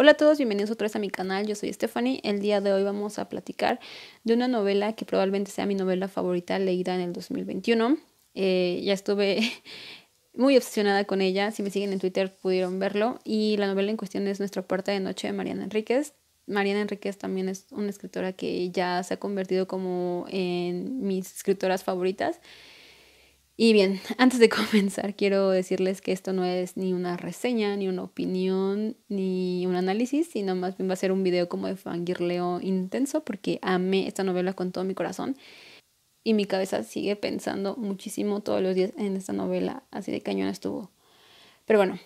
Hola a todos, bienvenidos otra vez a mi canal, yo soy Stephanie. El día de hoy vamos a platicar de una novela que probablemente sea mi novela favorita leída en el 2021. Eh, ya estuve muy obsesionada con ella, si me siguen en Twitter pudieron verlo. Y la novela en cuestión es Nuestra Puerta de Noche de Mariana Enríquez. Mariana Enríquez también es una escritora que ya se ha convertido como en mis escritoras favoritas. Y bien, antes de comenzar, quiero decirles que esto no es ni una reseña, ni una opinión, ni un análisis, sino más bien va a ser un video como de fangirleo intenso, porque amé esta novela con todo mi corazón. Y mi cabeza sigue pensando muchísimo todos los días en esta novela, así de cañón estuvo. Pero bueno,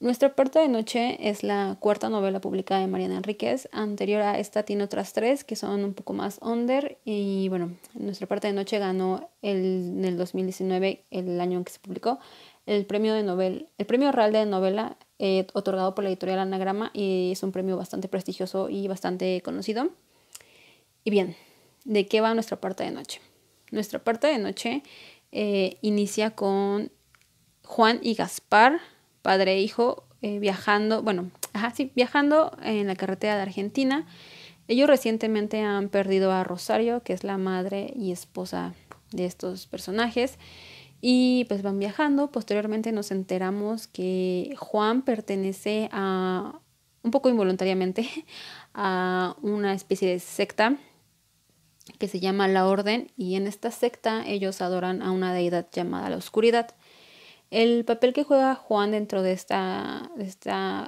nuestra parte de noche es la cuarta novela publicada de Mariana Enríquez. Anterior a esta tiene otras tres que son un poco más under. Y bueno, Nuestra parte de noche ganó el, en el 2019, el año en que se publicó, el premio, de novela, el premio real de novela eh, otorgado por la editorial Anagrama. Y es un premio bastante prestigioso y bastante conocido. Y bien, ¿de qué va Nuestra parte de noche? Nuestra parte de noche eh, inicia con Juan y Gaspar padre e hijo, eh, viajando, bueno, ajá, sí, viajando en la carretera de Argentina. Ellos recientemente han perdido a Rosario, que es la madre y esposa de estos personajes, y pues van viajando. Posteriormente nos enteramos que Juan pertenece a, un poco involuntariamente, a una especie de secta que se llama la Orden, y en esta secta ellos adoran a una deidad llamada la Oscuridad. El papel que juega Juan dentro de esta,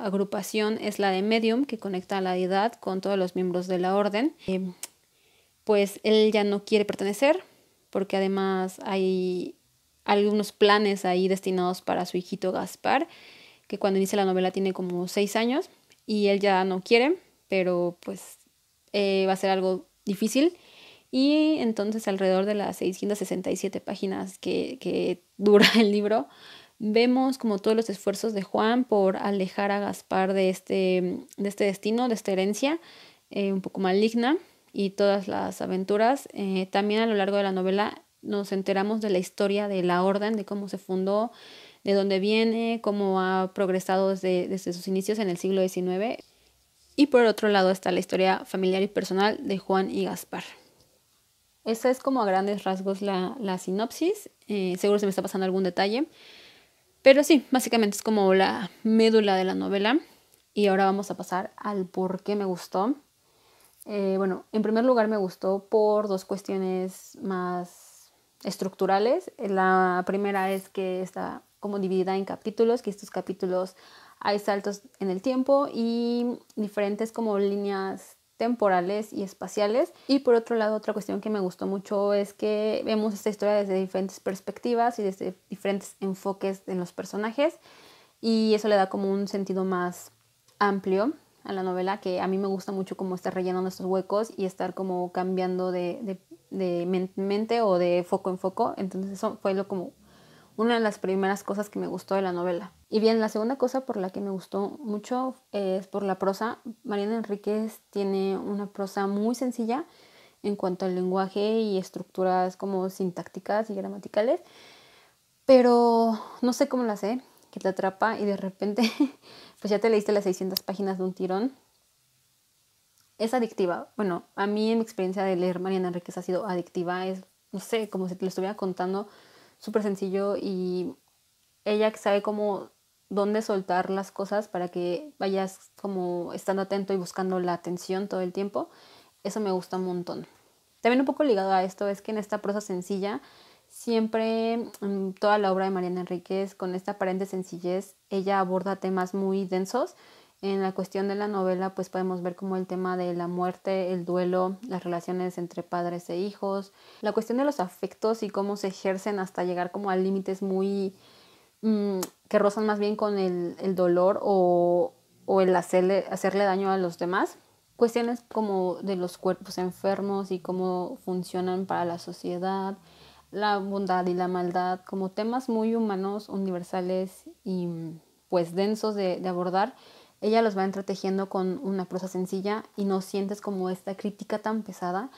agrupación es la de medium, que conecta a la edad con todos los miembros de la orden. Eh, pues él ya no quiere pertenecer, porque además hay algunos planes ahí destinados para su hijito Gaspar, que cuando inicia la novela tiene como seis años, y él ya no quiere, pero pues eh, va a ser algo difícil y entonces alrededor de las 667 páginas que, dura el libro, vemos como todos los esfuerzos de Juan por alejar a Gaspar de este, de este destino, de esta herencia eh, un poco maligna y todas las aventuras. Eh, también a lo largo de la novela nos enteramos de la historia de la orden, de cómo se fundó, de dónde viene, cómo ha progresado desde, desde sus inicios en el siglo XIX. Y por otro lado está la historia familiar y personal de Juan y Gaspar. Esa es como a grandes rasgos la, sinopsis. Eh, seguro se me está pasando algún detalle. Pero sí, básicamente es como la médula de la novela. Y ahora vamos a pasar al por qué me gustó. Eh, bueno, en primer lugar me gustó por dos cuestiones más estructurales. La primera es que está como dividida en capítulos, que estos capítulos hay saltos en el tiempo y diferentes como líneas temporales y espaciales. Y por otro lado, otra cuestión que me gustó mucho es que vemos esta historia desde diferentes perspectivas y desde diferentes enfoques en los personajes. Y eso le da como un sentido más amplio a la novela, que a mí me gusta mucho como estar rellenando estos huecos y estar como cambiando de, de mente o de foco en foco. Entonces eso fue lo, como, una de las primeras cosas que me gustó de la novela. Y bien, la segunda cosa por la que me gustó mucho es por la prosa. Mariana Enríquez tiene una prosa muy sencilla en cuanto al lenguaje y estructuras como sintácticas y gramaticales, pero no sé cómo la sé. que te atrapa y de repente pues ya te leíste las 600 páginas de un tirón. Es adictiva. Bueno, a mí en mi experiencia de leer Mariana Enríquez ha sido adictiva, es no sé, como si te lo estuviera contando súper sencillo y ella que sabe cómo dónde soltar las cosas para que vayas como estando atento y buscando la atención todo el tiempo. Eso me gusta un montón. También un poco ligado a esto es que en esta prosa sencilla, siempre mm, toda la obra de Mariana Enríquez, con esta aparente sencillez, ella aborda temas muy densos en la cuestión de la novela, pues podemos ver como el tema de la muerte, el duelo, las relaciones entre padres e hijos, la cuestión de los afectos y cómo se ejercen hasta llegar como a límites muy mm, que rozan más bien con el, dolor o, el hacerle, hacerle daño a los demás. Cuestiones como de los cuerpos enfermos y cómo funcionan para la sociedad, la bondad y la maldad, como temas muy humanos, universales y pues densos de, de abordar ella los va entretejiendo con una prosa sencilla y no sientes como esta crítica tan pesada,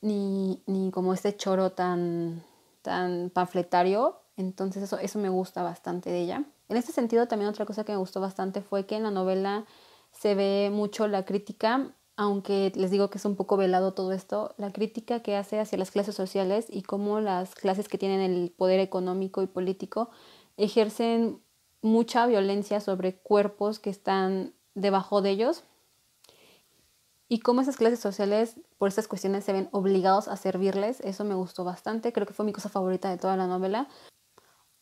ni, ni como este choro tan, tan panfletario. Entonces eso, eso me gusta bastante de ella. En este sentido también otra cosa que me gustó bastante fue que en la novela se ve mucho la crítica, aunque les digo que es un poco velado todo esto, la crítica que hace hacia las clases sociales y cómo las clases que tienen el poder económico y político ejercen mucha violencia sobre cuerpos que están debajo de ellos y cómo esas clases sociales por esas cuestiones se ven obligados a servirles. Eso me gustó bastante, creo que fue mi cosa favorita de toda la novela.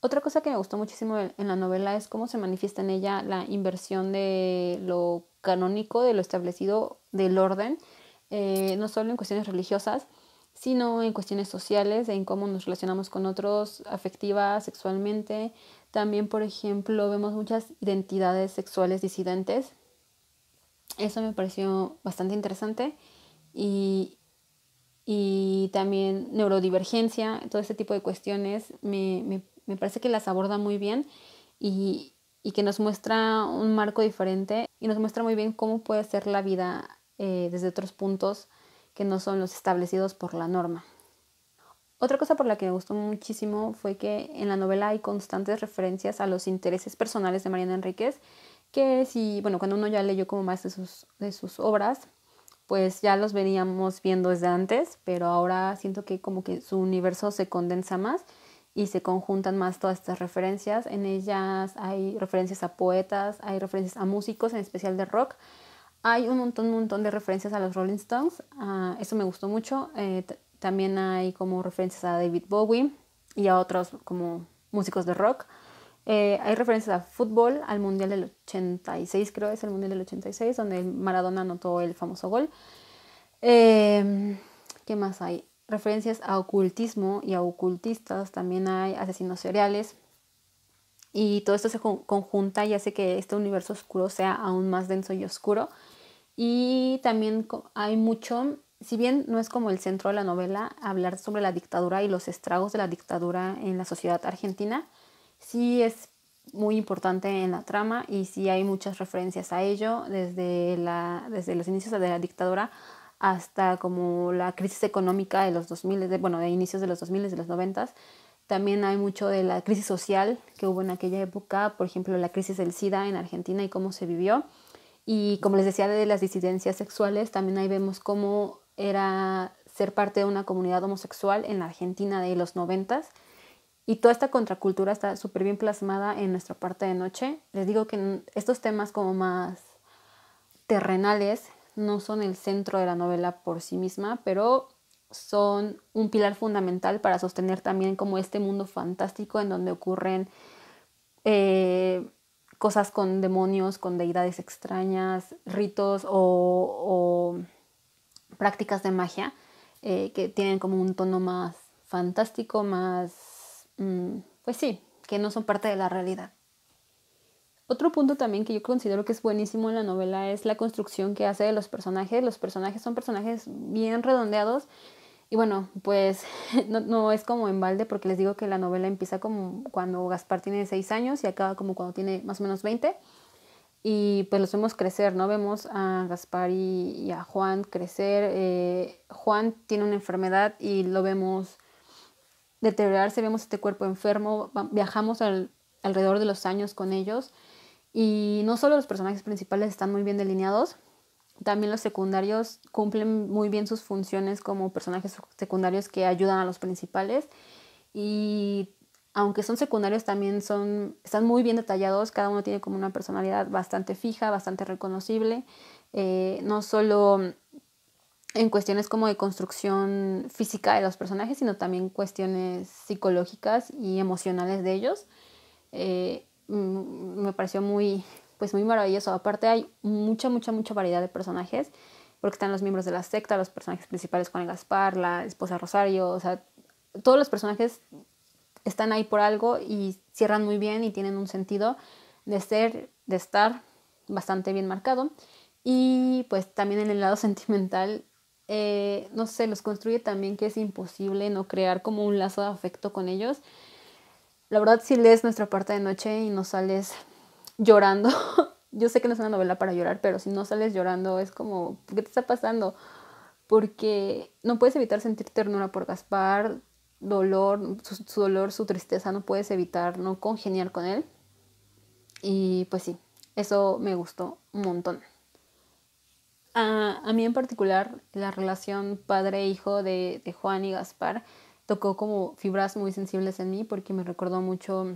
Otra cosa que me gustó muchísimo en la novela es cómo se manifiesta en ella la inversión de lo canónico, de lo establecido, del orden, eh, no solo en cuestiones religiosas, sino en cuestiones sociales, en cómo nos relacionamos con otros, afectiva, sexualmente, también, por ejemplo, vemos muchas identidades sexuales disidentes. Eso me pareció bastante interesante. Y, también neurodivergencia, todo ese tipo de cuestiones, me, me, me parece que las aborda muy bien y, y, que nos muestra un marco diferente y nos muestra muy bien cómo puede ser la vida eh, desde otros puntos que no son los establecidos por la norma. Otra cosa por la que me gustó muchísimo fue que en la novela hay constantes referencias a los intereses personales de Mariana Enríquez, que si, bueno, cuando uno ya leyó como más de sus, de sus obras, pues ya los veníamos viendo desde antes, pero ahora siento que como que su universo se condensa más y se conjuntan más todas estas referencias. En ellas hay referencias a poetas, hay referencias a músicos, en especial de rock. Hay un montón, un montón de referencias a los Rolling Stones. Ah, eso me gustó mucho. Eh, también hay como referencias a David Bowie y a otros como músicos de rock. Eh, hay referencias a fútbol, al Mundial del 86, creo es el Mundial del 86, donde Maradona anotó el famoso gol. Em, ¿Qué más hay? Referencias a ocultismo y a ocultistas, también hay asesinos seriales. Y todo esto se conjunta y hace que este universo oscuro sea aún más denso y oscuro. Y también hay mucho si bien no es como el centro de la novela hablar sobre la dictadura y los estragos de la dictadura en la sociedad argentina, sí es muy importante en la trama y sí hay muchas referencias a ello desde, la, desde los inicios de la dictadura hasta como la crisis económica de los 2000, de, bueno, de inicios de los 2000, de los 90. También hay mucho de la crisis social que hubo en aquella época, por ejemplo, la crisis del SIDA en Argentina y cómo se vivió. Y como les decía de las disidencias sexuales, también ahí vemos cómo era ser parte de una comunidad homosexual en la Argentina de los noventas. Y toda esta contracultura está súper bien plasmada en nuestra parte de noche. Les digo que estos temas como más terrenales no son el centro de la novela por sí misma, pero son un pilar fundamental para sostener también como este mundo fantástico en donde ocurren eh, cosas con demonios, con deidades extrañas, ritos o prácticas de magia eh, que tienen como un tono más fantástico, más, mm, pues sí, que no son parte de la realidad. Otro punto también que yo considero que es buenísimo en la novela es la construcción que hace de los personajes. Los personajes son personajes bien redondeados y bueno, pues no, es como en balde porque les digo que la novela empieza como cuando Gaspar tiene 6 años y acaba como cuando tiene más o menos 20 y pues los vemos crecer, ¿no? Vemos a Gaspar y, a Juan crecer. Eh, Juan tiene una enfermedad y lo vemos deteriorarse, vemos este cuerpo enfermo, viajamos alrededor de los años con ellos y no solo los personajes principales están muy bien delineados, también los secundarios cumplen muy bien sus funciones como personajes secundarios que ayudan a los principales y aunque son secundarios, también son, están muy bien detallados, cada uno tiene como una personalidad bastante fija, bastante reconocible, eh, no solo en cuestiones como de construcción física de los personajes, sino también cuestiones psicológicas y emocionales de ellos. Eh, mm, me pareció muy, pues muy maravilloso. Aparte hay mucha, mucha, mucha variedad de personajes, porque están los miembros de la secta, los personajes principales Juan Gaspar, la esposa Rosario, o sea, todos los personajes están ahí por algo y cierran muy bien y tienen un sentido de ser, de estar bastante bien marcado. Y pues también en el lado sentimental, eh, no sé, los construye también que es imposible no crear como un lazo de afecto con ellos. La verdad, si lees nuestra parte de noche y no sales llorando, yo sé que no es una novela para llorar, pero si no sales llorando es como, ¿qué te está pasando? Porque no puedes evitar sentir ternura por Gaspar, dolor, su, dolor, su tristeza, no puedes evitar no congeniar con él. Y pues sí, eso me gustó un montón. A, mí en particular, la relación padre-hijo de, Juan y Gaspar tocó como fibras muy sensibles en mí porque me recordó mucho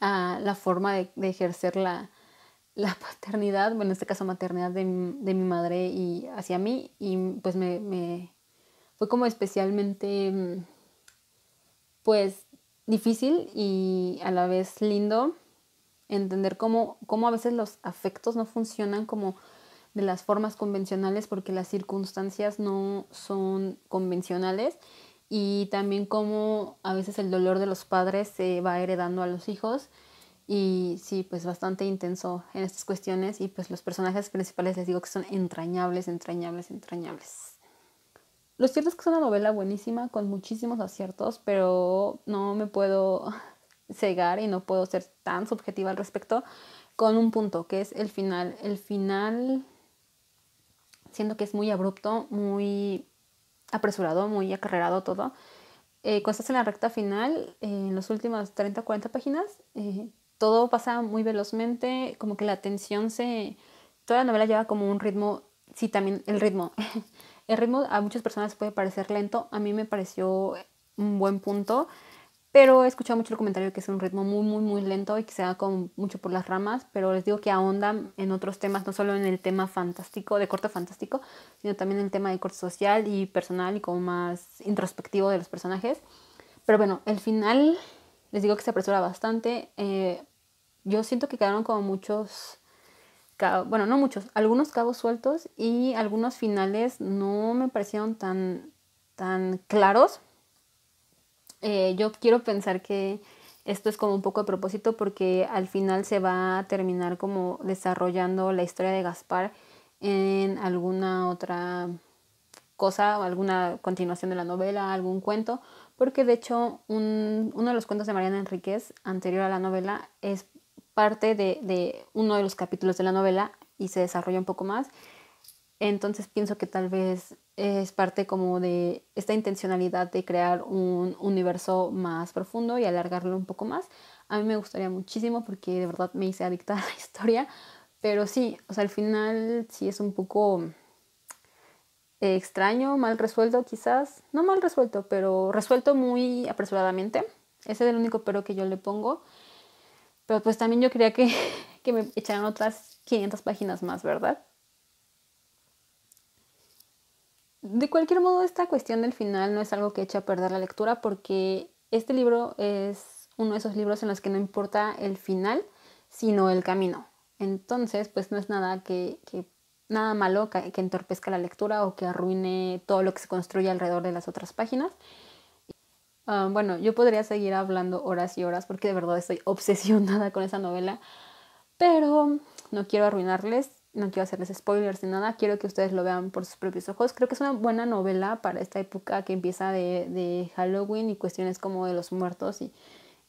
a la forma de, ejercer la, paternidad, bueno, en este caso maternidad de, mi madre y hacia mí, y pues me, me fue como especialmente mm, pues difícil y a la vez lindo entender cómo, a veces los afectos no funcionan como de las formas convencionales porque las circunstancias no son convencionales y también cómo a veces el dolor de los padres se va heredando a los hijos y sí, pues bastante intenso en estas cuestiones y pues los personajes principales les digo que son entrañables, entrañables, entrañables. Lo cierto es que es una novela buenísima, con muchísimos aciertos, pero no me puedo cegar y no puedo ser tan subjetiva al respecto con un punto, que es el final. El final, siento que es muy abrupto, muy apresurado, muy acarreado todo. Eh, cuando estás en la recta final, eh, en las últimas 30 40 páginas, eh, todo pasa muy velozmente, como que la tensión se... Toda la novela lleva como un ritmo sí, también el ritmo. El ritmo a muchas personas puede parecer lento, a mí me pareció un buen punto, pero he escuchado mucho el comentario que es un ritmo muy, muy, muy lento y que se da como mucho por las ramas, pero les digo que ahondan en otros temas, no solo en el tema fantástico, de corte fantástico, sino también en el tema de corte social y personal y como más introspectivo de los personajes. Pero bueno, el final les digo que se apresura bastante. Eh, yo siento que quedaron como muchos bueno, no muchos, algunos cabos sueltos y algunos finales no me parecieron tan, tan claros. Eh, yo quiero pensar que esto es como un poco a propósito porque al final se va a terminar como desarrollando la historia de Gaspar en alguna otra cosa, alguna continuación de la novela, algún cuento, porque de hecho uno de los cuentos de Mariana Enríquez anterior a la novela es parte de, uno de los capítulos de la novela y se desarrolla un poco más. Entonces pienso que tal vez es parte como de esta intencionalidad de crear un universo más profundo y alargarlo un poco más. A mí me gustaría muchísimo porque de verdad me hice adicta a la historia, pero sí, o sea, al final sí es un poco extraño, mal resuelto quizás, no mal resuelto, pero resuelto muy apresuradamente. Ese es el único pero que yo le pongo. Pero pues también yo quería que, me echaran otras 500 páginas más, ¿verdad? De cualquier modo, esta cuestión del final no es algo que eche a perder la lectura porque este libro es uno de esos libros en los que no importa el final, sino el camino. Entonces, pues no es nada que, nada malo que entorpezca la lectura o que arruine todo lo que se construye alrededor de las otras páginas. Ah, bueno, yo podría seguir hablando horas y horas porque de verdad estoy obsesionada con esa novela, pero no quiero arruinarles, no quiero hacerles spoilers ni nada, quiero que ustedes lo vean por sus propios ojos. Creo que es una buena novela para esta época que empieza de, Halloween y cuestiones como de los muertos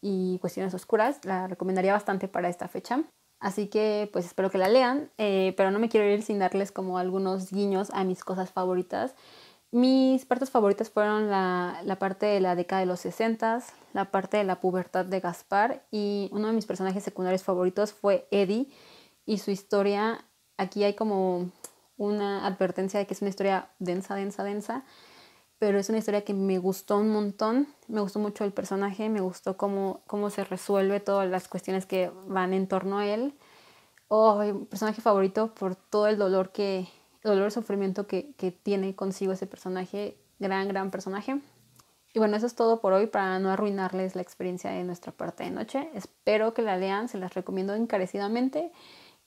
y, cuestiones oscuras. La recomendaría bastante para esta fecha. Así que pues espero que la lean, eh, pero no me quiero ir sin darles como algunos guiños a mis cosas favoritas. Mis partes favoritas fueron la, parte de la década de los 60, la parte de la pubertad de Gaspar y uno de mis personajes secundarios favoritos fue Eddie y su historia. Aquí hay como una advertencia de que es una historia densa, densa, densa, pero es una historia que me gustó un montón, me gustó mucho el personaje, me gustó cómo, cómo se resuelve todas las cuestiones que van en torno a él. Oh, mi personaje favorito por todo el dolor que, dolor, sufrimiento que, que tiene consigo ese personaje, gran, gran personaje. Y bueno, eso es todo por hoy para no arruinarles la experiencia de nuestra parte de noche. Espero que la lean, se las recomiendo encarecidamente.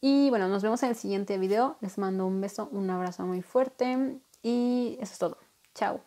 Y bueno, nos vemos en el siguiente video. Les mando un beso, un abrazo muy fuerte. Y eso es todo. Chao.